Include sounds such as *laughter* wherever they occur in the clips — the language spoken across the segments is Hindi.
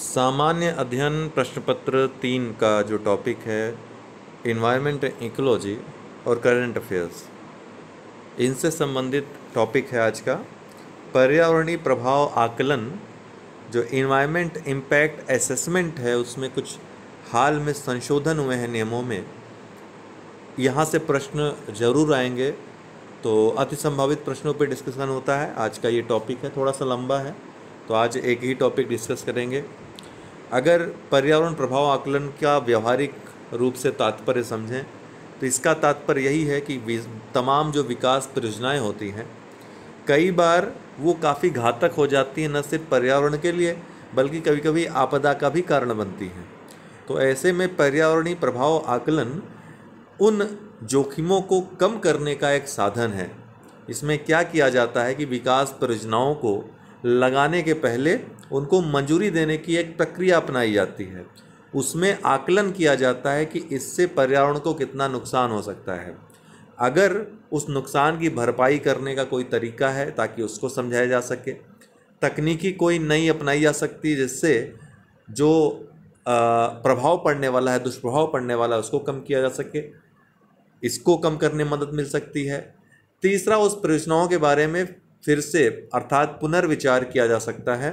सामान्य अध्ययन प्रश्न पत्र तीन का जो टॉपिक है इन्वायरमेंट इकोलॉजी और करंट अफेयर्स इनसे संबंधित टॉपिक है आज का पर्यावरणीय प्रभाव आकलन जो इन्वायरमेंट इम्पैक्ट असेसमेंट है उसमें कुछ हाल में संशोधन हुए हैं नियमों में यहाँ से प्रश्न ज़रूर आएंगे तो अति संभावित प्रश्नों पे डिस्कशन होता है आज का ये टॉपिक है थोड़ा सा लंबा है तो आज एक ही टॉपिक डिस्कस करेंगे अगर पर्यावरण प्रभाव आकलन का व्यवहारिक रूप से तात्पर्य समझें तो इसका तात्पर्य यही है कि तमाम जो विकास परियोजनाएं होती हैं कई बार वो काफ़ी घातक हो जाती हैं न सिर्फ पर्यावरण के लिए बल्कि कभी कभी आपदा का भी कारण बनती हैं तो ऐसे में पर्यावरणीय प्रभाव आकलन उन जोखिमों को कम करने का एक साधन है इसमें क्या किया जाता है कि विकास परियोजनाओं को लगाने के पहले उनको मंजूरी देने की एक प्रक्रिया अपनाई जाती है उसमें आकलन किया जाता है कि इससे पर्यावरण को कितना नुकसान हो सकता है अगर उस नुकसान की भरपाई करने का कोई तरीका है ताकि उसको समझाया जा सके तकनीकी कोई नई अपनाई जा सकती जिससे जो प्रभाव पड़ने वाला है दुष्प्रभाव पड़ने वाला है उसको कम किया जा सके इसको कम करने में मदद मिल सकती है तीसरा उस परियोजनाओं के बारे में फिर से अर्थात पुनर्विचार किया जा सकता है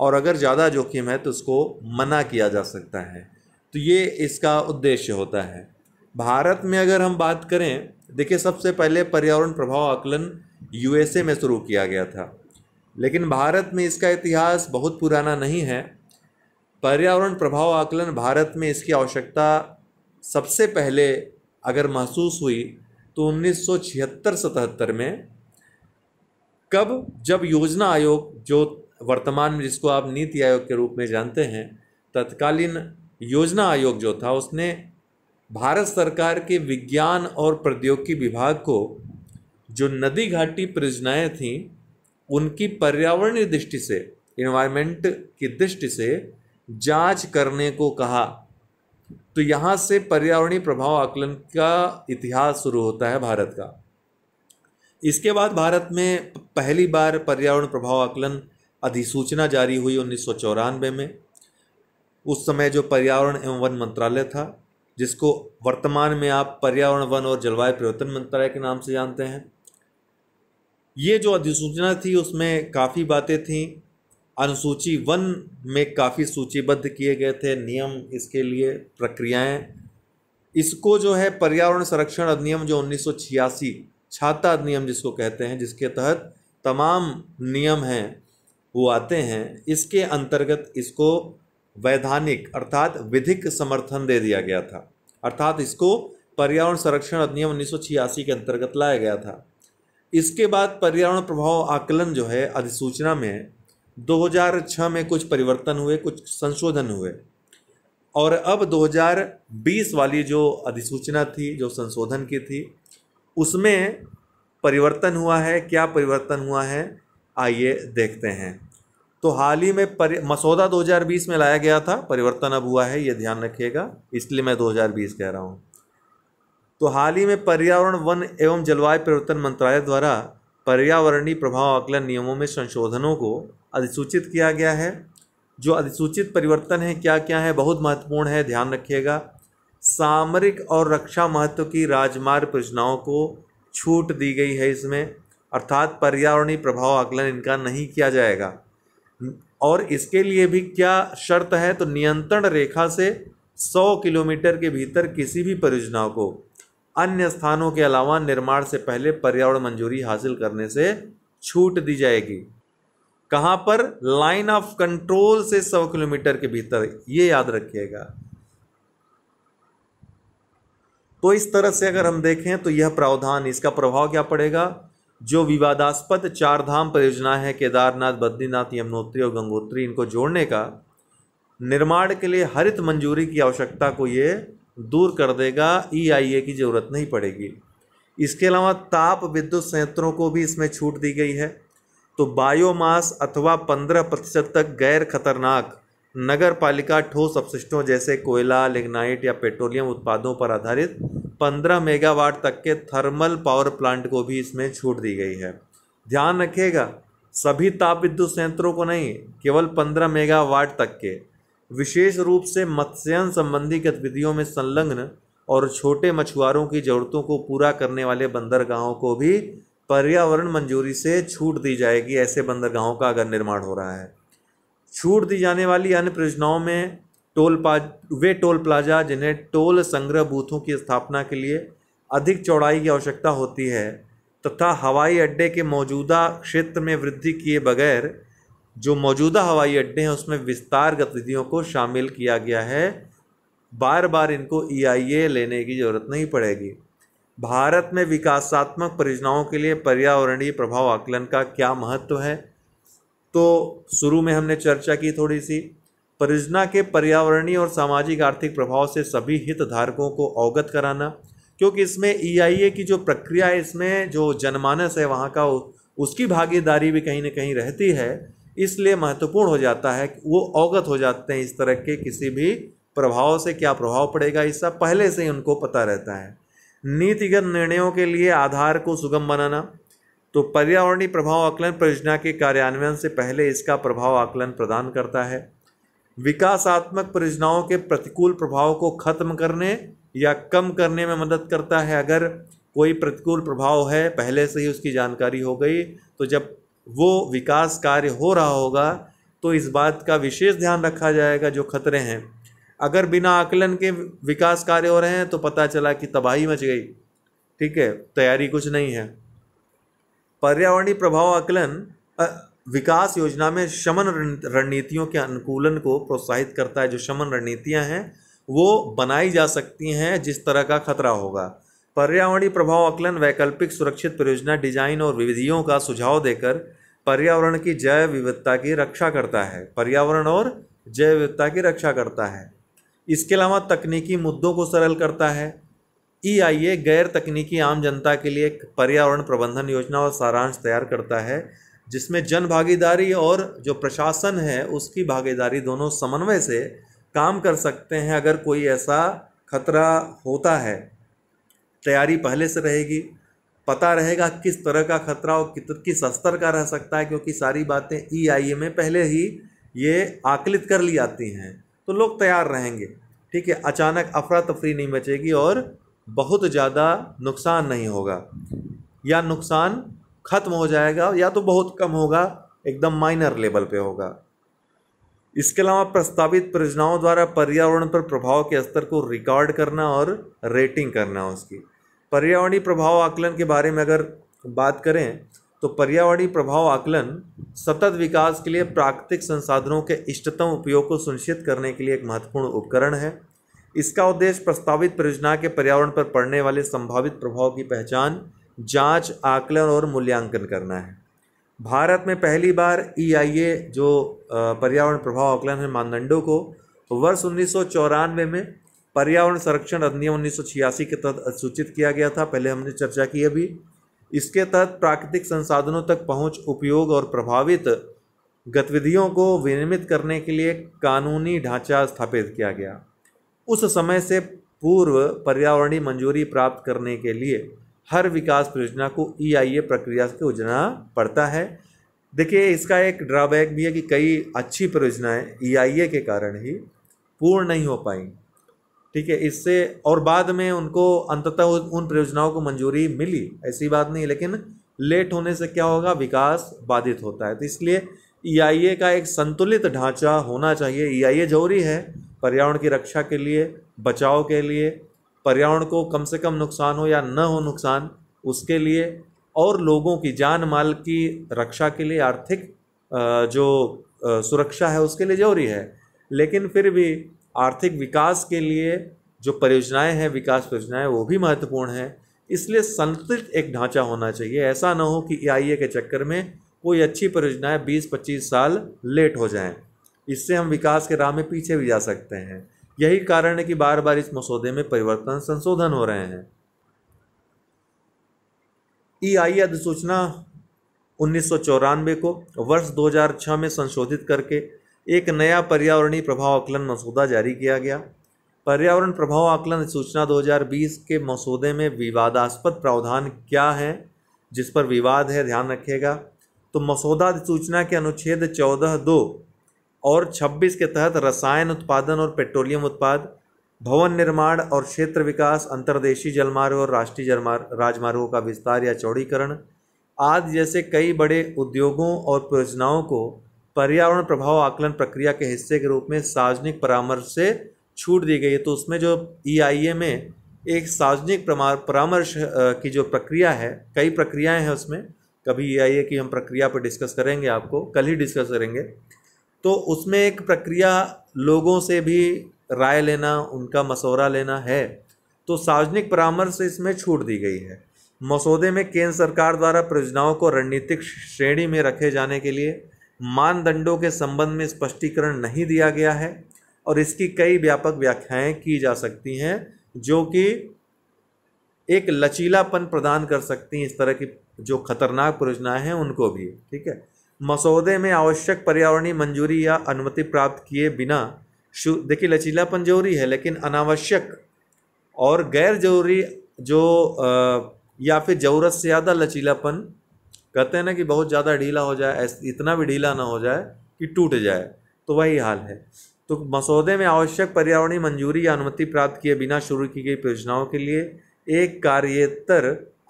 और अगर ज़्यादा जोखिम है तो उसको मना किया जा सकता है तो ये इसका उद्देश्य होता है भारत में अगर हम बात करें देखिए सबसे पहले पर्यावरण प्रभाव आकलन यूएसए में शुरू किया गया था लेकिन भारत में इसका इतिहास बहुत पुराना नहीं है पर्यावरण प्रभाव आकलन भारत में इसकी आवश्यकता सबसे पहले अगर महसूस हुई तो 1976 77 में कब जब योजना आयोग जो वर्तमान में जिसको आप नीति आयोग के रूप में जानते हैं तत्कालीन योजना आयोग जो था उसने भारत सरकार के विज्ञान और प्रौद्योगिकी विभाग को जो नदी घाटी परियोजनाएँ थीं उनकी पर्यावरणीय दृष्टि से इन्वायरमेंट की दृष्टि से जांच करने को कहा तो यहाँ से पर्यावरणीय प्रभाव आकलन का इतिहास शुरू होता है भारत का इसके बाद भारत में पहली बार पर्यावरण प्रभाव आकलन अधिसूचना जारी हुई उन्नीस में उस समय जो पर्यावरण एवं वन मंत्रालय था जिसको वर्तमान में आप पर्यावरण वन और जलवायु परिवर्तन मंत्रालय के नाम से जानते हैं ये जो अधिसूचना थी उसमें काफ़ी बातें थीं अनुसूची वन में काफ़ी सूचीबद्ध किए गए थे नियम इसके लिए प्रक्रियाएं इसको जो है पर्यावरण संरक्षण अधिनियम जो उन्नीस छाता नियम जिसको कहते हैं जिसके तहत तमाम नियम हैं वो आते हैं इसके अंतर्गत इसको वैधानिक अर्थात विधिक समर्थन दे दिया गया था अर्थात इसको पर्यावरण संरक्षण अधिनियम उन्नीस के अंतर्गत लाया गया था इसके बाद पर्यावरण प्रभाव आकलन जो है अधिसूचना में 2006 में कुछ परिवर्तन हुए कुछ संशोधन हुए और अब 2020 वाली जो अधिसूचना थी जो संशोधन की थी उसमें परिवर्तन हुआ है क्या परिवर्तन हुआ है आइए देखते हैं तो हाल ही में परि मसौदा 2020 में लाया गया था परिवर्तन अब हुआ है ये ध्यान रखिएगा इसलिए मैं 2020 कह रहा हूँ तो हाल ही में पर्यावरण वन एवं जलवायु परिवर्तन मंत्रालय द्वारा पर्यावरणीय प्रभाव आकलन नियमों में संशोधनों को अधिसूचित किया गया है जो अधिसूचित परिवर्तन है क्या क्या है बहुत महत्वपूर्ण है ध्यान रखिएगा सामरिक और रक्षा महत्व की राजमार्ग परियोजनाओं को छूट दी गई है इसमें अर्थात पर्यावरणीय प्रभाव आकलन इनका नहीं किया जाएगा और इसके लिए भी क्या शर्त है तो नियंत्रण रेखा से 100 किलोमीटर के भीतर किसी भी परियोजना को अन्य स्थानों के अलावा निर्माण से पहले पर्यावरण मंजूरी हासिल करने से छूट दी जाएगी कहाँ पर लाइन ऑफ कंट्रोल से 100 किलोमीटर के भीतर ये याद रखिएगा तो इस तरह से अगर हम देखें तो यह प्रावधान इसका प्रभाव क्या पड़ेगा जो विवादास्पद चार धाम परियोजना है केदारनाथ बद्रीनाथ यमुनोत्री और गंगोत्री इनको जोड़ने का निर्माण के लिए हरित मंजूरी की आवश्यकता को ये दूर कर देगा ईआईए e की ज़रूरत नहीं पड़ेगी इसके अलावा ताप विद्युत संयंत्रों को भी इसमें छूट दी गई है तो बायोमास अथवा पंद्रह प्रतिशत तक गैर खतरनाक नगर पालिका ठोस अपशिष्टों जैसे कोयला लिग्नाइट या पेट्रोलियम उत्पादों पर आधारित 15 मेगावाट तक के थर्मल पावर प्लांट को भी इसमें छूट दी गई है ध्यान रखिएगा सभी ताप विद्युत संयंत्रों को नहीं केवल 15 मेगावाट तक के विशेष रूप से मत्स्यन संबंधी गतिविधियों में संलग्न और छोटे मछुआरों की जरूरतों को पूरा करने वाले बंदरगाहों को भी पर्यावरण मंजूरी से छूट दी जाएगी ऐसे बंदरगाहों का अगर निर्माण हो रहा है छूट दी जाने वाली अन्य परियोजनाओं में टोल पा वे टोल प्लाजा जिन्हें टोल संग्रह बूथों की स्थापना के लिए अधिक चौड़ाई की आवश्यकता होती है तथा हवाई अड्डे के मौजूदा क्षेत्र में वृद्धि किए बगैर जो मौजूदा हवाई अड्डे हैं उसमें विस्तार गतिविधियों को शामिल किया गया है बार बार इनको ई e लेने की जरूरत नहीं पड़ेगी भारत में विकासात्मक परियोजनाओं के लिए पर्यावरणीय प्रभाव आकलन का क्या महत्व है तो शुरू में हमने चर्चा की थोड़ी सी परियोजना के पर्यावरणीय और सामाजिक आर्थिक प्रभाव से सभी हितधारकों को अवगत कराना क्योंकि इसमें ई e की जो प्रक्रिया है इसमें जो जनमानस है वहाँ का उसकी भागीदारी भी कहीं ना कहीं रहती है इसलिए महत्वपूर्ण हो जाता है वो अवगत हो जाते हैं इस तरह के किसी भी प्रभाव से क्या प्रभाव पड़ेगा इस सब पहले से ही उनको पता रहता है नीतिगत निर्णयों के लिए आधार को सुगम बनाना तो पर्यावरणीय प्रभाव आकलन परियोजना के कार्यान्वयन से पहले इसका प्रभाव आकलन प्रदान करता है विकासात्मक परियोजनाओं के प्रतिकूल प्रभाव को खत्म करने या कम करने में मदद करता है अगर कोई प्रतिकूल प्रभाव है पहले से ही उसकी जानकारी हो गई तो जब वो विकास कार्य हो रहा होगा तो इस बात का विशेष ध्यान रखा जाएगा जो खतरे हैं अगर बिना आकलन के विकास कार्य हो रहे हैं तो पता चला कि तबाही मच गई ठीक है तैयारी कुछ नहीं है पर्यावरणीय प्रभाव आकलन विकास योजना में शमन रणनीतियों के अनुकूलन को प्रोत्साहित करता है जो शमन रणनीतियाँ हैं वो बनाई जा सकती हैं जिस तरह का खतरा होगा पर्यावरणीय प्रभाव आकलन वैकल्पिक सुरक्षित परियोजना डिजाइन और विधियों का सुझाव देकर पर्यावरण की जैव विविधता की रक्षा करता है पर्यावरण और जैव विविधता की रक्षा करता है इसके अलावा तकनीकी मुद्दों को सरल करता है ई आई ए गैर तकनीकी आम जनता के लिए एक पर्यावरण प्रबंधन योजना और सारांश तैयार करता है जिसमें जन भागीदारी और जो प्रशासन है उसकी भागीदारी दोनों समन्वय से काम कर सकते हैं अगर कोई ऐसा खतरा होता है तैयारी पहले से रहेगी पता रहेगा किस तरह का खतरा और कित किस स्तर का रह सकता है क्योंकि सारी बातें ई आई ए में पहले ही ये आकलित कर ली जाती हैं तो लोग तैयार रहेंगे ठीक है अचानक अफरा तफरी नहीं बचेगी और बहुत ज़्यादा नुकसान नहीं होगा या नुकसान ख़त्म हो जाएगा या तो बहुत कम होगा एकदम माइनर लेवल पे होगा इसके अलावा प्रस्तावित परियोजनाओं द्वारा पर्यावरण पर प्रभाव के स्तर को रिकॉर्ड करना और रेटिंग करना उसकी पर्यावरणीय प्रभाव आकलन के बारे में अगर बात करें तो पर्यावरणीय प्रभाव आकलन सतत विकास के लिए प्राकृतिक संसाधनों के इष्टतम उपयोग को सुनिश्चित करने के लिए एक महत्वपूर्ण उपकरण है इसका उद्देश्य प्रस्तावित परियोजना के पर्यावरण पर पड़ने वाले संभावित प्रभाव की पहचान जांच, आकलन और मूल्यांकन करना है भारत में पहली बार ई e जो पर्यावरण प्रभाव आकलन है मानदंडों को वर्ष उन्नीस में पर्यावरण संरक्षण अधिनियम उन्नीस के तहत अधिसूचित किया गया था पहले हमने चर्चा की अभी इसके तहत प्राकृतिक संसाधनों तक पहुंच उपयोग और प्रभावित गतिविधियों को विनियमित करने के लिए कानूनी ढांचा स्थापित किया गया उस समय से पूर्व पर्यावरणीय मंजूरी प्राप्त करने के लिए हर विकास परियोजना को ई आई ए प्रक्रिया से गुजरना पड़ता है देखिए इसका एक ड्रॉबैक भी है कि कई अच्छी परियोजनाएं ई आई ए के कारण ही पूर्ण नहीं हो पाई ठीक है इससे और बाद में उनको अंततः उन परियोजनाओं को मंजूरी मिली ऐसी बात नहीं लेकिन लेट होने से क्या होगा विकास बाधित होता है तो इसलिए ई आई ए का एक संतुलित ढांचा होना चाहिए ई आई ए जरूरी है पर्यावरण की रक्षा के लिए बचाव के लिए पर्यावरण को कम से कम नुकसान हो या न हो नुकसान उसके लिए और लोगों की जान माल की रक्षा के लिए आर्थिक जो सुरक्षा है उसके लिए जरूरी है लेकिन फिर भी आर्थिक विकास के लिए जो परियोजनाएं हैं विकास परियोजनाएं वो भी महत्वपूर्ण हैं इसलिए संतुलित एक ढांचा होना चाहिए ऐसा ना हो कि ई के चक्कर में कोई अच्छी परियोजनाएं 20-25 साल लेट हो जाएं इससे हम विकास के राह में पीछे भी जा सकते हैं यही कारण है कि बार बार इस मसौदे में परिवर्तन संशोधन हो रहे हैं ई आई अधिसूचना उन्नीस को वर्ष 2006 में संशोधित करके एक नया पर्यावरणीय प्रभाव आकलन मसौदा जारी किया गया पर्यावरण प्रभाव आकलन सूचना 2020 के मसौदे में विवादास्पद प्रावधान क्या है जिस पर विवाद है ध्यान रखेगा तो मसौदा अधिसूचना के अनुच्छेद चौदह दो और 26 के तहत रसायन उत्पादन और पेट्रोलियम उत्पाद भवन निर्माण और क्षेत्र विकास अंतर्देशीय जलमार्ग और राष्ट्रीय जलमार्ग राजमार्गों का विस्तार या चौड़ीकरण आदि जैसे कई बड़े उद्योगों और परियोजनाओं को पर्यावरण प्रभाव आकलन प्रक्रिया के हिस्से के रूप में सार्वजनिक परामर्श से छूट दी गई है तो उसमें जो ई e में एक सार्वजनिक परामर्श की जो प्रक्रिया है कई प्रक्रियाएं हैं उसमें कभी ई e की हम प्रक्रिया पर डिस्कस करेंगे आपको कल ही डिस्कस करेंगे तो उसमें एक प्रक्रिया लोगों से भी राय लेना उनका मशवरा लेना है तो सार्वजनिक परामर्श इसमें छूट दी गई है मसौदे में केंद्र सरकार द्वारा परियोजनाओं को रणनीतिक श्रेणी में रखे जाने के लिए मानदंडों के संबंध में स्पष्टीकरण नहीं दिया गया है और इसकी कई व्यापक व्याख्याएं की जा सकती हैं जो कि एक लचीलापन प्रदान कर सकती हैं इस तरह की जो खतरनाक परियोजनाएं हैं उनको भी ठीक है मसौदे में आवश्यक पर्यावरणीय मंजूरी या अनुमति प्राप्त किए बिना देखिए लचीलापन जरूरी है लेकिन अनावश्यक और गैर जरूरी जो आ, या फिर ज़रूरत से ज़्यादा लचीलापन कहते हैं ना कि बहुत ज़्यादा ढीला हो जाए इतना भी ढीला ना हो जाए कि टूट जाए तो वही हाल है तो मसौदे में आवश्यक पर्यावरणीय मंजूरी या अनुमति प्राप्त किए बिना शुरू की गई परियोजनाओं के लिए एक कार्यतर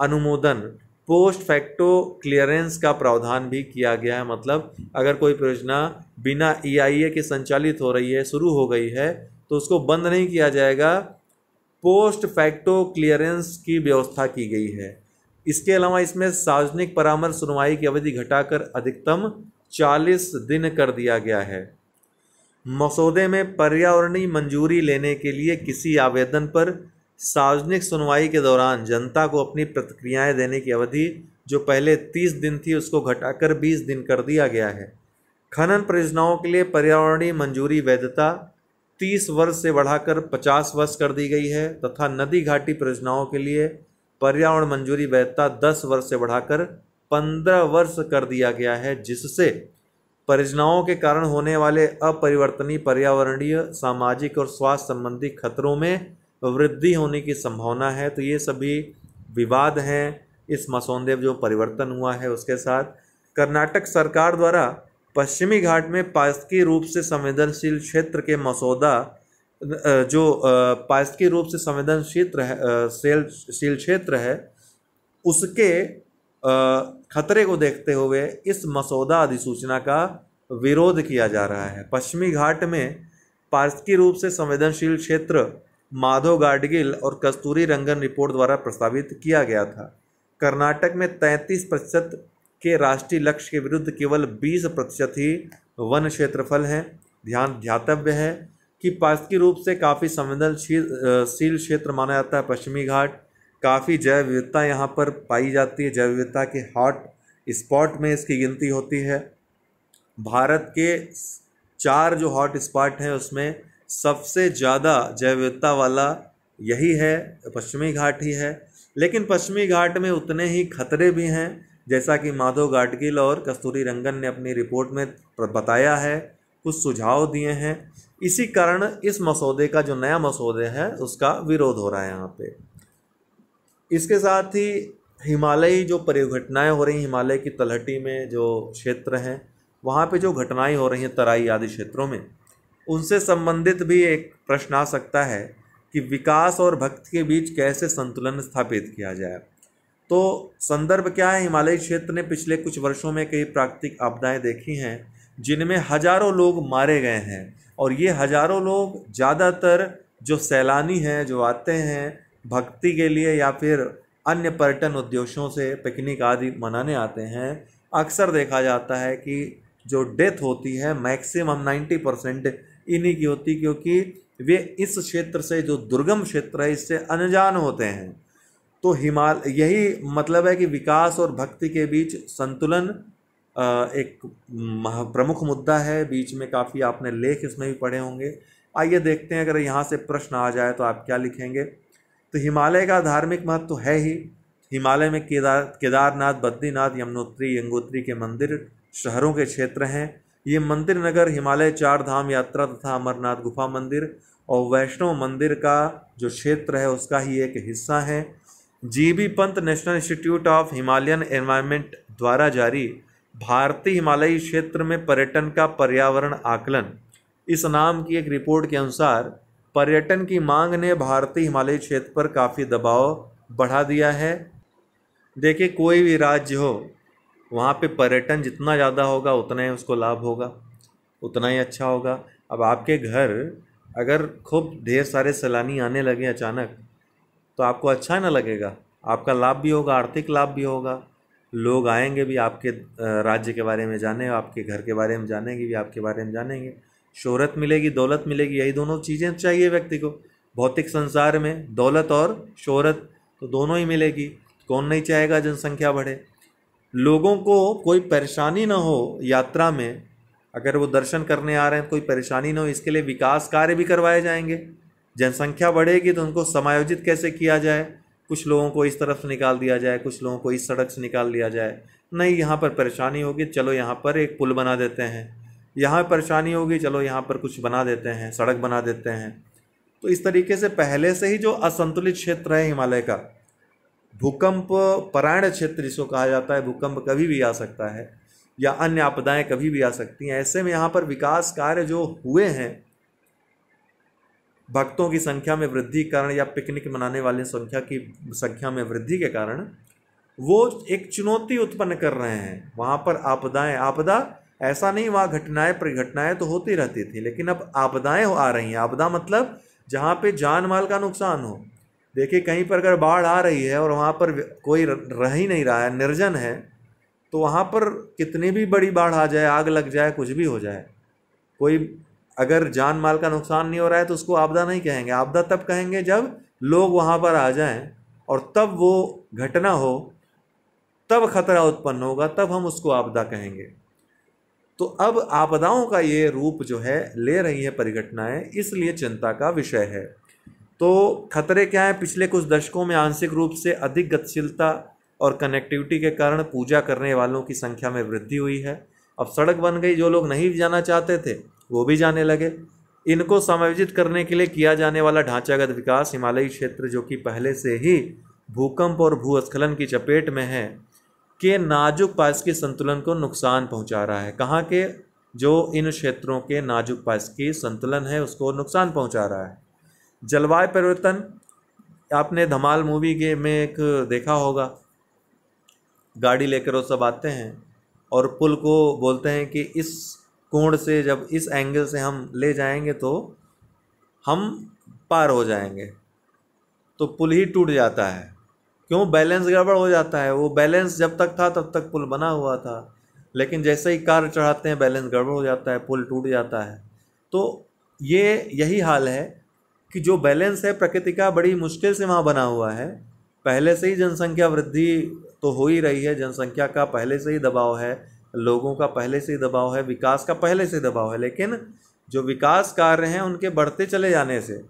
अनुमोदन पोस्ट फैक्टो क्लियरेंस का प्रावधान भी किया गया है मतलब अगर कोई परियोजना बिना ई e के संचालित हो रही है शुरू हो गई है तो उसको बंद नहीं किया जाएगा पोस्ट फैक्टो क्लियरेंस की व्यवस्था की गई है इसके अलावा इसमें सार्वजनिक परामर्श सुनवाई की अवधि घटाकर अधिकतम 40 दिन कर दिया गया है मसौदे में पर्यावरणीय मंजूरी लेने के लिए किसी आवेदन पर सार्वजनिक सुनवाई के दौरान जनता को अपनी प्रतिक्रियाएं देने की अवधि जो पहले 30 दिन थी उसको घटाकर 20 दिन कर दिया गया है खनन परियोजनाओं के लिए पर्यावरणीय मंजूरी वैधता 30 वर्ष से बढ़ाकर 50 वर्ष कर दी गई है तथा नदी घाटी परियोजनाओं के लिए पर्यावरण मंजूरी वैधता 10 वर्ष से बढ़ाकर 15 वर्ष कर दिया गया है जिससे परियोजनाओं के कारण होने वाले अपरिवर्तनीय पर्यावरणीय सामाजिक और स्वास्थ्य संबंधी खतरों में वृद्धि होने की संभावना है तो ये सभी विवाद हैं इस मसौदे जो परिवर्तन हुआ है उसके साथ कर्नाटक सरकार द्वारा पश्चिमी घाट में पास्की रूप से संवेदनशील क्षेत्र के मसौदा जो पास्की रूप से संवेदनशील शील क्षेत्र है उसके खतरे को देखते हुए इस मसौदा अधिसूचना का विरोध किया जा रहा है पश्चिमी घाट में की रूप से संवेदनशील क्षेत्र माधव गाडगिल और कस्तूरी रंगन रिपोर्ट द्वारा प्रस्तावित किया गया था कर्नाटक में 33 प्रतिशत के राष्ट्रीय लक्ष्य के विरुद्ध केवल 20 प्रतिशत ही वन क्षेत्रफल हैं ध्यान ध्यातव्य है कि पास्की रूप से काफ़ी संवेदनशील क्षेत्र माना जाता है पश्चिमी घाट काफ़ी जैव विविधता यहाँ पर पाई जाती है जैव विविधता के हॉट स्पॉट में इसकी गिनती होती है भारत के चार जो हॉट स्पॉट हैं उसमें सबसे ज़्यादा जैव विविधता वाला यही है पश्चिमी घाट ही है लेकिन पश्चिमी घाट में उतने ही खतरे भी हैं जैसा कि माधव गाडगिल और कस्तूरी रंगन ने अपनी रिपोर्ट में बताया है कुछ सुझाव दिए हैं इसी कारण इस मसौदे का जो नया मसौदे है उसका विरोध हो रहा है यहाँ पे इसके साथ ही हिमालयी जो परिघटनाएँ हो रही हिमालय की तलहटी में जो क्षेत्र हैं वहाँ पे जो घटनाएं हो रही हैं तराई आदि क्षेत्रों में उनसे संबंधित भी एक प्रश्न आ सकता है कि विकास और भक्ति के बीच कैसे संतुलन स्थापित किया जाए तो संदर्भ क्या है हिमालयी क्षेत्र ने पिछले कुछ वर्षों में कई प्राकृतिक आपदाएं देखी हैं जिनमें हजारों लोग मारे गए हैं और ये हजारों लोग ज़्यादातर जो सैलानी हैं जो आते हैं भक्ति के लिए या फिर अन्य पर्यटन उद्देश्यों से पिकनिक आदि मनाने आते हैं अक्सर देखा जाता है कि जो डेथ होती है मैक्सिमम 90 परसेंट इन्हीं की होती क्योंकि वे इस क्षेत्र से जो दुर्गम क्षेत्र है इससे अनजान होते हैं तो हिमाल यही मतलब है कि विकास और भक्ति के बीच संतुलन एक प्रमुख मुद्दा है बीच में काफ़ी आपने लेख इसमें भी पढ़े होंगे आइए देखते हैं अगर यहाँ से प्रश्न आ जाए तो आप क्या लिखेंगे तो हिमालय का धार्मिक महत्व तो है ही हिमालय में केदार केदारनाथ बद्रीनाथ यमुनोत्री यंगोत्री के मंदिर शहरों के क्षेत्र हैं ये मंदिर नगर हिमालय चार धाम यात्रा तथा अमरनाथ गुफा मंदिर और वैष्णव मंदिर का जो क्षेत्र है उसका ही एक हिस्सा है GB Pant National Institute of Himalayan Environment द्वारा जारी भारतीय हिमालयी क्षेत्र में पर्यटन का पर्यावरण आकलन इस नाम की एक रिपोर्ट के अनुसार पर्यटन की मांग ने भारतीय हिमालयी क्षेत्र पर काफ़ी दबाव बढ़ा दिया है देखिए कोई भी राज्य हो वहाँ पे पर्यटन जितना ज़्यादा होगा उतना ही उसको लाभ होगा उतना ही अच्छा होगा अब आपके घर अगर खूब ढेर सारे सैलानी आने लगे अचानक तो आपको अच्छा ना लगेगा आपका लाभ भी होगा आर्थिक लाभ भी होगा लोग आएंगे भी आपके राज्य के बारे में जाने आपके घर के बारे में जानेंगे भी आपके बारे में जानेंगे शोहरत मिलेगी दौलत मिलेगी यही दोनों चीज़ें चाहिए व्यक्ति को भौतिक संसार में दौलत और शोहरत तो दोनों ही मिलेगी कौन नहीं चाहेगा जनसंख्या बढ़े लोगों को कोई परेशानी ना हो यात्रा में अगर वो दर्शन करने आ रहे हैं कोई परेशानी ना हो इसके लिए विकास कार्य भी करवाए जाएंगे जनसंख्या बढ़ेगी तो उनको समायोजित कैसे किया जाए कुछ लोगों को इस तरफ से निकाल दिया जाए कुछ लोगों को इस सड़क से निकाल दिया जाए नहीं यहाँ पर परेशानी होगी चलो यहाँ पर एक पुल बना देते हैं यहाँ परेशानी होगी चलो यहाँ पर कुछ बना देते हैं सड़क बना देते हैं तो इस तरीके से पहले से ही जो असंतुलित क्षेत्र है हिमालय का भूकंप परायण क्षेत्र जिसको कहा जाता है भूकंप कभी भी आ सकता है या अन्य आपदाएं कभी भी आ सकती हैं ऐसे में यहाँ पर विकास कार्य जो हुए हैं भक्तों की संख्या में वृद्धि के कारण या पिकनिक मनाने वाले संख्या की संख्या में वृद्धि के कारण वो एक चुनौती उत्पन्न कर रहे हैं वहाँ पर आपदाएं आपदा ऐसा नहीं वहाँ घटनाएं परिघटनाएं तो होती रहती थी लेकिन अब आपदाएं आ रही हैं आपदा मतलब जहाँ पे जान माल का नुकसान हो देखिए कहीं पर अगर बाढ़ आ रही है और वहाँ पर कोई रह ही नहीं रहा है निर्जन है तो वहाँ पर कितनी भी बड़ी बाढ़ आ जाए आग लग जाए कुछ भी हो जाए कोई अगर जान माल का नुकसान नहीं हो रहा है तो उसको आपदा नहीं कहेंगे आपदा तब कहेंगे जब लोग वहाँ पर आ जाएं और तब वो घटना हो तब खतरा उत्पन्न होगा तब हम उसको आपदा कहेंगे तो अब आपदाओं का ये रूप जो है ले रही है परिघटनाएं इसलिए चिंता का विषय है तो खतरे क्या हैं पिछले कुछ दशकों में आंशिक रूप से अधिक गतिशीलता और कनेक्टिविटी के कारण पूजा करने वालों की संख्या में वृद्धि हुई है अब सड़क बन गई जो लोग नहीं जाना चाहते थे वो भी जाने लगे इनको समायोजित करने के लिए किया जाने वाला ढांचागत विकास हिमालयी क्षेत्र जो कि पहले से ही भूकंप और भूस्खलन की चपेट में है के नाजुक पास के संतुलन को नुकसान पहुंचा रहा है कहाँ के जो इन क्षेत्रों के नाजुक पास की संतुलन है उसको नुकसान पहुंचा रहा है जलवायु परिवर्तन आपने धमाल मूवी के में एक देखा होगा गाड़ी लेकर वो सब आते हैं और पुल को बोलते हैं कि इस कोण से जब इस एंगल से हम ले जाएंगे तो हम पार हो जाएंगे तो पुल ही टूट जाता है क्यों बैलेंस गड़बड़ हो जाता है वो बैलेंस जब तक था तब तक पुल बना हुआ था लेकिन जैसे ही कार चढ़ाते हैं बैलेंस गड़बड़ हो जाता है पुल टूट जाता है तो ये यही हाल है कि जो बैलेंस है प्रकृति का बड़ी मुश्किल से वहाँ बना हुआ है पहले से ही जनसंख्या वृद्धि तो हो ही रही है जनसंख्या का पहले से ही दबाव है लोगों का पहले से ही दबाव है विकास का पहले से दबाव है लेकिन जो विकास कार्य हैं उनके बढ़ते चले जाने से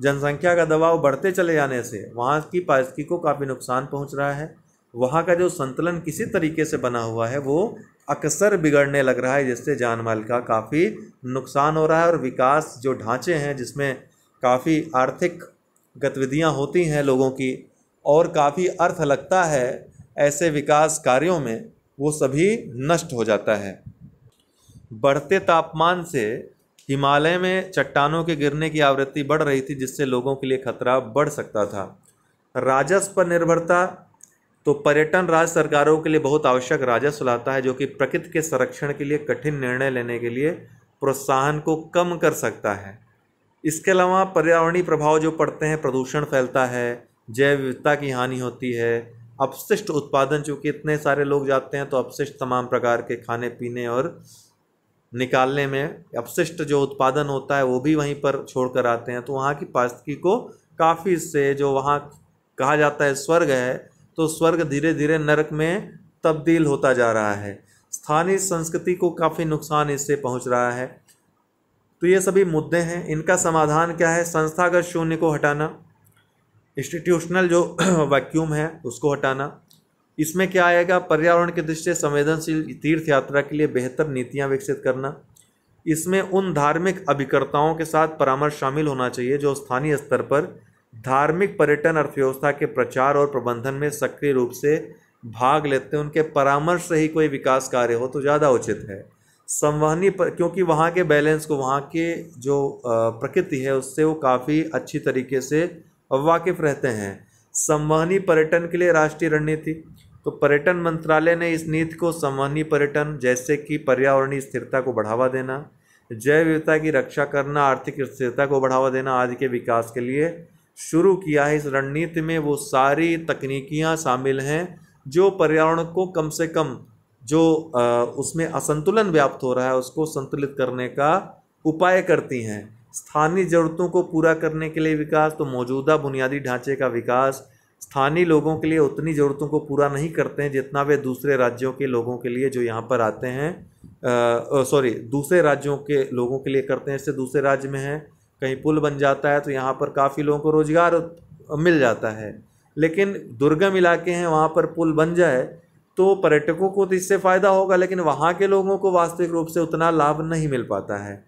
जनसंख्या का दबाव बढ़ते चले जाने से वहाँ की पारिस्थिति को काफ़ी नुकसान पहुँच रहा है वहाँ का जो संतुलन किसी तरीके से बना हुआ है वो अक्सर बिगड़ने लग रहा है जिससे जान माल का काफ़ी नुकसान हो रहा है और विकास जो ढांचे हैं जिसमें काफ़ी आर्थिक गतिविधियाँ होती हैं लोगों की और काफ़ी अर्थ लगता है ऐसे विकास कार्यों में वो सभी नष्ट हो जाता है बढ़ते तापमान से हिमालय में चट्टानों के गिरने की आवृत्ति बढ़ रही थी जिससे लोगों के लिए खतरा बढ़ सकता था राजस्व पर निर्भरता तो पर्यटन राज्य सरकारों के लिए बहुत आवश्यक राजस्व लाता है जो कि प्रकृति के संरक्षण के लिए कठिन निर्णय लेने के लिए प्रोत्साहन को कम कर सकता है इसके अलावा पर्यावरणीय प्रभाव जो पड़ते हैं प्रदूषण फैलता है जैव विविधता की हानि होती है अपशिष्ट उत्पादन चूँकि इतने सारे लोग जाते हैं तो अपशिष्ट तमाम प्रकार के खाने पीने और निकालने में अपशिष्ट जो उत्पादन होता है वो भी वहीं पर छोड़ कर आते हैं तो वहाँ की पास्तकी को काफ़ी से जो वहाँ कहा जाता है स्वर्ग है तो स्वर्ग धीरे धीरे नरक में तब्दील होता जा रहा है स्थानीय संस्कृति को काफ़ी नुकसान इससे पहुंच रहा है तो ये सभी मुद्दे हैं इनका समाधान क्या है संस्थागत शून्य को हटाना इंस्टीट्यूशनल जो वैक्यूम *clears throat* है उसको हटाना इसमें क्या आएगा पर्यावरण की दृष्टि से संवेदनशील तीर्थ यात्रा के लिए बेहतर नीतियाँ विकसित करना इसमें उन धार्मिक अभिकर्ताओं के साथ परामर्श शामिल होना चाहिए जो स्थानीय स्तर पर धार्मिक पर्यटन अर्थव्यवस्था के प्रचार और प्रबंधन में सक्रिय रूप से भाग लेते हैं उनके परामर्श से ही कोई विकास कार्य हो तो ज़्यादा उचित है संवहनी पर क्योंकि वहाँ के बैलेंस को वहाँ के जो प्रकृति है उससे वो काफ़ी अच्छी तरीके से वाकिफ़ रहते हैं संवहनी पर्यटन के लिए राष्ट्रीय रणनीति तो पर्यटन मंत्रालय ने इस नीति को संवहनी पर्यटन जैसे कि पर्यावरणीय स्थिरता को बढ़ावा देना जैव विविधता की रक्षा करना आर्थिक स्थिरता को बढ़ावा देना आदि के विकास के लिए शुरू किया है इस रणनीति में वो सारी तकनीकियाँ शामिल हैं जो पर्यावरण को कम से कम जो उसमें असंतुलन व्याप्त हो रहा है उसको संतुलित करने का उपाय करती हैं स्थानीय ज़रूरतों को पूरा करने के लिए विकास तो मौजूदा बुनियादी ढांचे का विकास स्थानीय लोगों के लिए उतनी ज़रूरतों को पूरा नहीं करते हैं जितना वे दूसरे राज्यों के लोगों के लिए जो यहाँ पर आते हैं सॉरी दूसरे राज्यों के लोगों के लिए करते हैं इससे दूसरे राज्य में हैं कहीं पुल बन जाता है तो यहाँ पर काफ़ी लोगों को रोज़गार मिल जाता है लेकिन दुर्गम इलाके हैं वहाँ पर पुल बन जाए तो पर्यटकों को तो इससे फ़ायदा होगा लेकिन वहाँ के लोगों को वास्तविक रूप से उतना लाभ नहीं मिल पाता है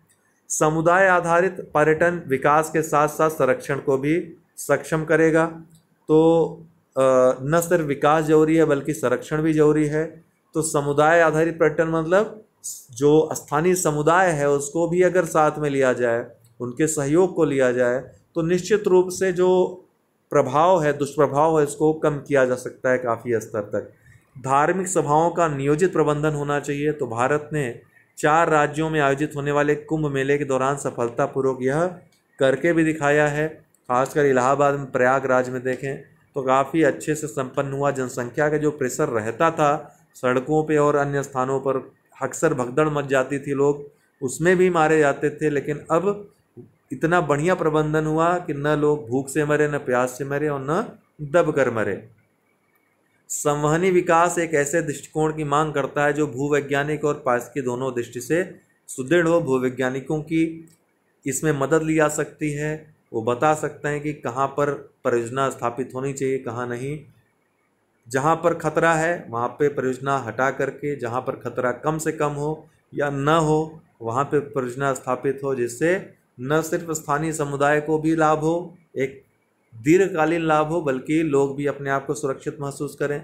समुदाय आधारित पर्यटन विकास के साथ साथ संरक्षण को भी सक्षम करेगा तो न सिर्फ विकास जरूरी है बल्कि संरक्षण भी जरूरी है तो समुदाय आधारित पर्यटन मतलब जो स्थानीय समुदाय है उसको भी अगर साथ में लिया जाए उनके सहयोग को लिया जाए तो निश्चित रूप से जो प्रभाव है दुष्प्रभाव है इसको कम किया जा सकता है काफ़ी स्तर तक धार्मिक सभाओं का नियोजित प्रबंधन होना चाहिए तो भारत ने चार राज्यों में आयोजित होने वाले कुंभ मेले के दौरान सफलतापूर्वक यह करके भी दिखाया है खासकर इलाहाबाद में प्रयागराज में देखें तो काफ़ी अच्छे से संपन्न हुआ जनसंख्या का जो प्रेशर रहता था सड़कों पे और अन्य स्थानों पर अक्सर भगदड़ मच जाती थी लोग उसमें भी मारे जाते थे लेकिन अब इतना बढ़िया प्रबंधन हुआ कि न लोग भूख से मरे न प्यास से मरे और न दब कर मरे संवहनी विकास एक ऐसे दृष्टिकोण की मांग करता है जो भूवैज्ञानिक और पारिस्थितिकी दोनों दृष्टि से सुदृढ़ हो भूवैज्ञानिकों की इसमें मदद ली जा सकती है वो बता सकते हैं कि कहाँ पर परियोजना स्थापित होनी चाहिए कहाँ नहीं जहाँ पर खतरा है वहाँ पे परियोजना हटा करके जहाँ पर खतरा कम से कम हो या न हो वहाँ पे परियोजना स्थापित हो जिससे न सिर्फ स्थानीय समुदाय को भी लाभ हो एक दीर्घकालीन लाभ हो बल्कि लोग भी अपने आप को सुरक्षित महसूस करें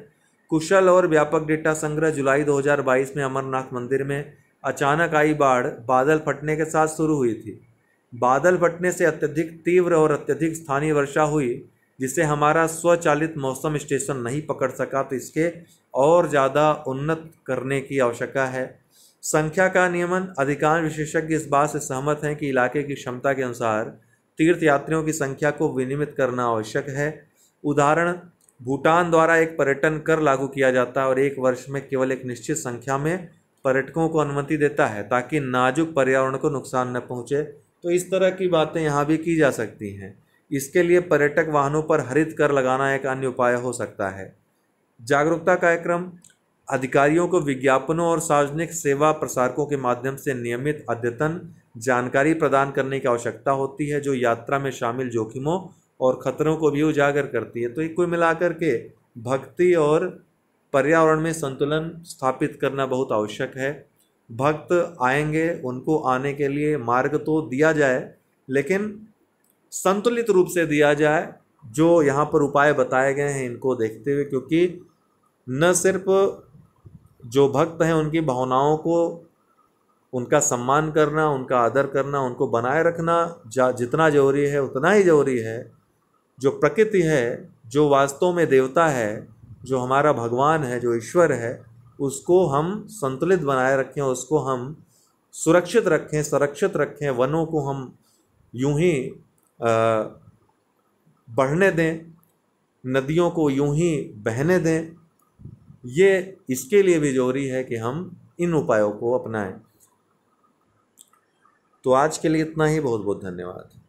कुशल और व्यापक डेटा संग्रह जुलाई 2022 में अमरनाथ मंदिर में अचानक आई बाढ़ बादल फटने के साथ शुरू हुई थी बादल फटने से अत्यधिक तीव्र और अत्यधिक स्थानीय वर्षा हुई जिसे हमारा स्वचालित मौसम स्टेशन नहीं पकड़ सका तो इसके और ज़्यादा उन्नत करने की आवश्यकता है संख्या का नियमन अधिकांश विशेषज्ञ इस बात से सहमत हैं कि इलाके की क्षमता के अनुसार तीर्थ यात्रियों की संख्या को विनियमित करना आवश्यक है उदाहरण भूटान द्वारा एक पर्यटन कर लागू किया जाता है और एक वर्ष में केवल एक निश्चित संख्या में पर्यटकों को अनुमति देता है ताकि नाजुक पर्यावरण को नुकसान न पहुँचे तो इस तरह की बातें यहाँ भी की जा सकती हैं इसके लिए पर्यटक वाहनों पर हरित कर लगाना एक अन्य उपाय हो सकता है जागरूकता कार्यक्रम अधिकारियों को विज्ञापनों और सार्वजनिक सेवा प्रसारकों के माध्यम से नियमित अद्यतन जानकारी प्रदान करने की आवश्यकता होती है जो यात्रा में शामिल जोखिमों और खतरों को भी उजागर करती है तो एक कोई मिलाकर के भक्ति और पर्यावरण में संतुलन स्थापित करना बहुत आवश्यक है भक्त आएंगे उनको आने के लिए मार्ग तो दिया जाए लेकिन संतुलित रूप से दिया जाए जो यहाँ पर उपाय बताए गए हैं इनको देखते हुए क्योंकि न सिर्फ जो भक्त हैं उनकी भावनाओं को उनका सम्मान करना उनका आदर करना उनको बनाए रखना जा जितना जरूरी है उतना ही जरूरी है जो प्रकृति है जो वास्तव में देवता है जो हमारा भगवान है जो ईश्वर है उसको हम संतुलित बनाए रखें उसको हम सुरक्षित रखें संरक्षित रखें वनों को हम यूं ही आ, बढ़ने दें नदियों को यूं ही बहने दें ये इसके लिए भी जरूरी है कि हम इन उपायों को अपनाएं तो आज के लिए इतना ही बहुत बहुत धन्यवाद